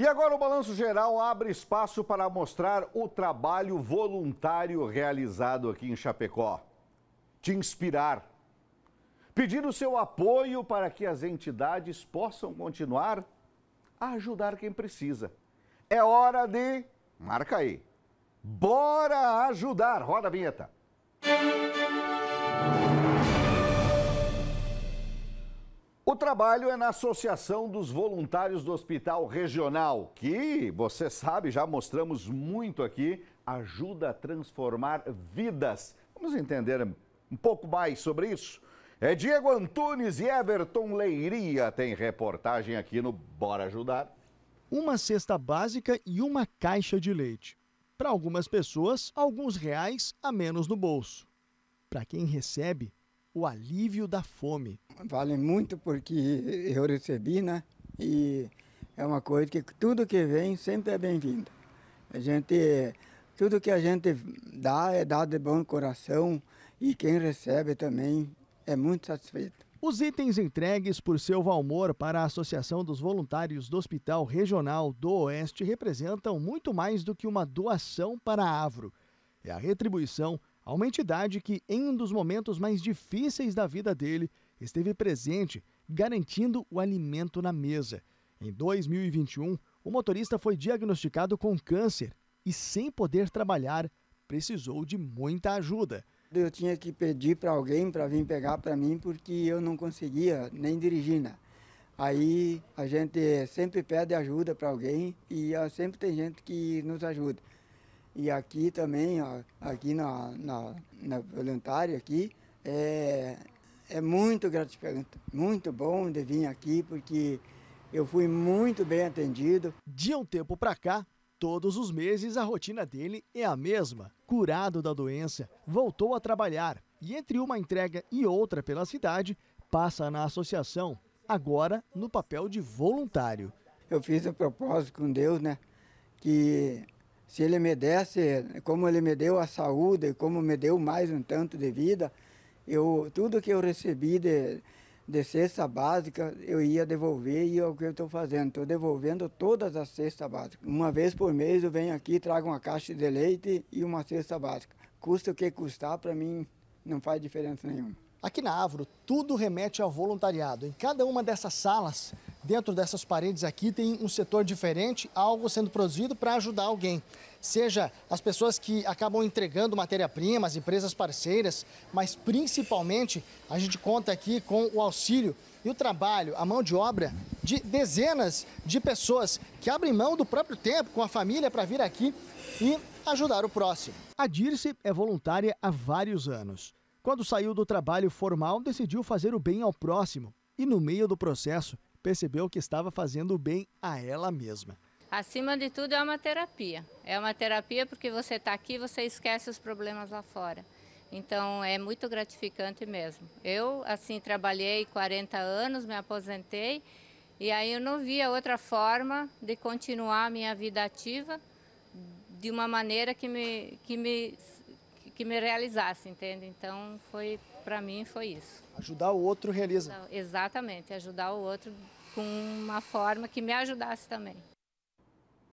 E agora o Balanço Geral abre espaço para mostrar o trabalho voluntário realizado aqui em Chapecó. Te inspirar. Pedir o seu apoio para que as entidades possam continuar a ajudar quem precisa. É hora de. Marca aí. Bora ajudar! Roda a vinheta. Música O trabalho é na Associação dos Voluntários do Hospital Regional, que, você sabe, já mostramos muito aqui, ajuda a transformar vidas. Vamos entender um pouco mais sobre isso? É Diego Antunes e Everton Leiria. Tem reportagem aqui no Bora Ajudar. Uma cesta básica e uma caixa de leite. Para algumas pessoas, alguns reais a menos no bolso. Para quem recebe, o alívio da fome. Vale muito porque eu recebi, né? E é uma coisa que tudo que vem sempre é bem-vindo. A gente, tudo que a gente dá é dado de bom coração e quem recebe também é muito satisfeito. Os itens entregues por seu Valmor para a Associação dos Voluntários do Hospital Regional do Oeste representam muito mais do que uma doação para a Avro. É a retribuição a uma entidade que, em um dos momentos mais difíceis da vida dele, esteve presente, garantindo o alimento na mesa. Em 2021, o motorista foi diagnosticado com câncer e, sem poder trabalhar, precisou de muita ajuda. Eu tinha que pedir para alguém para vir pegar para mim porque eu não conseguia nem dirigir. Né? Aí a gente sempre pede ajuda para alguém e sempre tem gente que nos ajuda. E aqui também, aqui na, na, na voluntária aqui, é, é muito gratificante, muito bom de vir aqui, porque eu fui muito bem atendido. De um tempo para cá, todos os meses a rotina dele é a mesma. Curado da doença, voltou a trabalhar e entre uma entrega e outra pela cidade, passa na associação, agora no papel de voluntário. Eu fiz um propósito com Deus, né? Que se ele me desse, como ele me deu a saúde, como me deu mais um tanto de vida, eu, tudo que eu recebi de, de cesta básica, eu ia devolver e é o que eu estou fazendo, estou devolvendo todas as cestas básicas. Uma vez por mês eu venho aqui, trago uma caixa de leite e uma cesta básica. Custa o que custar, para mim não faz diferença nenhuma. Aqui na Avro, tudo remete ao voluntariado. Em cada uma dessas salas Dentro dessas paredes aqui tem um setor diferente, algo sendo produzido para ajudar alguém. Seja as pessoas que acabam entregando matéria-prima, as empresas parceiras, mas principalmente a gente conta aqui com o auxílio e o trabalho, a mão de obra de dezenas de pessoas que abrem mão do próprio tempo com a família para vir aqui e ajudar o próximo. A Dirce é voluntária há vários anos. Quando saiu do trabalho formal, decidiu fazer o bem ao próximo e, no meio do processo, percebeu que estava fazendo bem a ela mesma. Acima de tudo, é uma terapia. É uma terapia porque você está aqui e você esquece os problemas lá fora. Então, é muito gratificante mesmo. Eu, assim, trabalhei 40 anos, me aposentei, e aí eu não via outra forma de continuar a minha vida ativa de uma maneira que me, que me, que me realizasse, entende? Então, foi para mim, foi isso. Ajudar o outro realiza. Exatamente, ajudar o outro com uma forma que me ajudasse também.